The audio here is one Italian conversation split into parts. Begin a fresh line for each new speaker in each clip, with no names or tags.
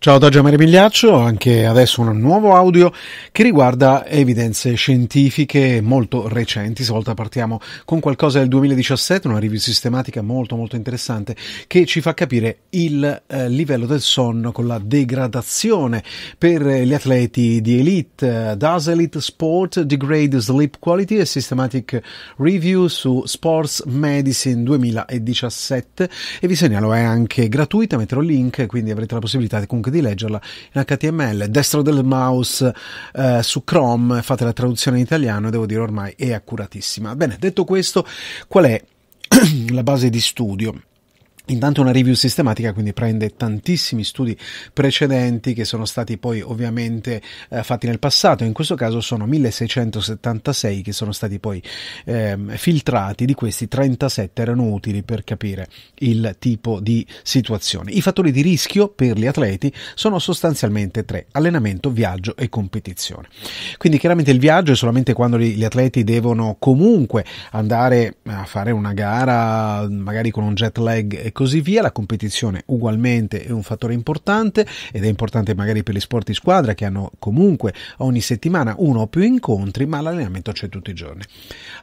Ciao da Giamere Migliaccio, anche adesso un nuovo audio che riguarda evidenze scientifiche molto recenti. Stavolta partiamo con qualcosa del 2017, una review sistematica molto molto interessante che ci fa capire il eh, livello del sonno con la degradazione per gli atleti di elite. Does Elite Sport Degrade Sleep Quality? A Systematic Review su Sports Medicine 2017 e vi segnalo è anche gratuita, metterò il link, quindi avrete la possibilità di comunque anche di leggerla in HTML, destro del mouse eh, su Chrome, fate la traduzione in italiano e devo dire ormai è accuratissima. Bene, detto questo, qual è la base di studio? Intanto una review sistematica, quindi prende tantissimi studi precedenti che sono stati poi ovviamente eh, fatti nel passato, in questo caso sono 1676 che sono stati poi eh, filtrati, di questi 37 erano utili per capire il tipo di situazione. I fattori di rischio per gli atleti sono sostanzialmente tre, allenamento, viaggio e competizione. Quindi chiaramente il viaggio è solamente quando gli atleti devono comunque andare a fare una gara, magari con un jet lag e così via. La competizione ugualmente è un fattore importante ed è importante magari per gli sport di squadra che hanno comunque ogni settimana uno o più incontri, ma l'allenamento c'è tutti i giorni.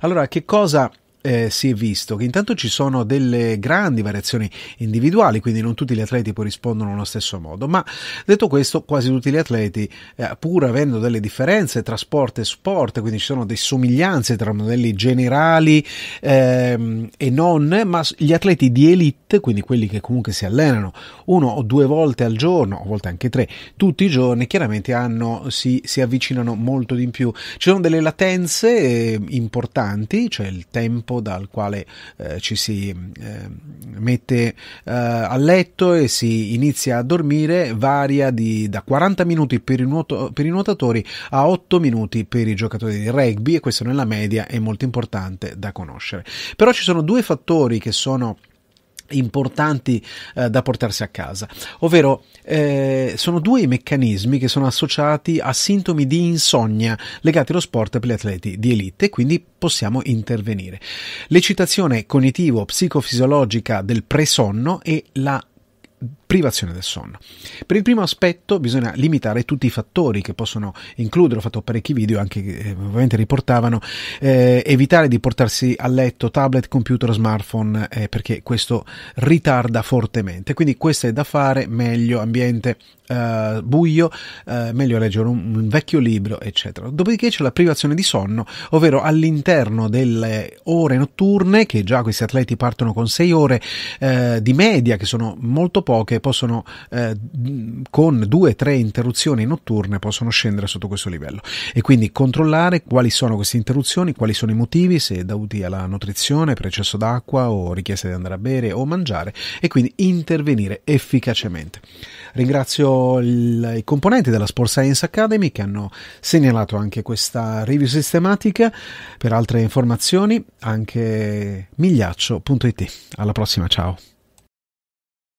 Allora, che cosa eh, si è visto che intanto ci sono delle grandi variazioni individuali, quindi non tutti gli atleti poi rispondono allo stesso modo, ma detto questo quasi tutti gli atleti, eh, pur avendo delle differenze tra sport e sport, quindi ci sono delle somiglianze tra modelli generali ehm, e non, ma gli atleti di elite, quindi quelli che comunque si allenano uno o due volte al giorno, a volte anche tre, tutti i giorni, chiaramente hanno, si, si avvicinano molto di più. Ci sono delle latenze eh, importanti, cioè il tempo corpo dal quale eh, ci si eh, mette eh, a letto e si inizia a dormire varia di, da 40 minuti per i, nuoto, per i nuotatori a 8 minuti per i giocatori di rugby e questo nella media è molto importante da conoscere. Però ci sono due fattori che sono importanti eh, da portarsi a casa, ovvero eh, sono due i meccanismi che sono associati a sintomi di insonnia legati allo sport per gli atleti di elite, quindi possiamo intervenire. L'eccitazione cognitivo-psicofisiologica del presonno e la privazione del sonno. Per il primo aspetto bisogna limitare tutti i fattori che possono includere, ho fatto parecchi video anche che eh, ovviamente riportavano, eh, evitare di portarsi a letto tablet, computer, smartphone, eh, perché questo ritarda fortemente. Quindi questo è da fare, meglio ambiente Uh, buio, uh, meglio leggere un, un, vecchio libro, eccetera. Dopodiché c'è la privazione di sonno, ovvero all'interno delle ore notturne, che già questi atleti partono con 6 ore uh, di media, che sono molto poche, possono eh, con due o tre interruzioni notturne possono scendere sotto questo livello e quindi controllare quali sono queste interruzioni, quali sono i motivi, se dovuti alla nutrizione, precesso d'acqua o richiesta di andare a bere o mangiare e quindi intervenire efficacemente. Ringrazio il, i componenti della Sport Science Academy che hanno segnalato anche questa review sistematica. Per altre informazioni anche migliaccio.it. Alla prossima, ciao!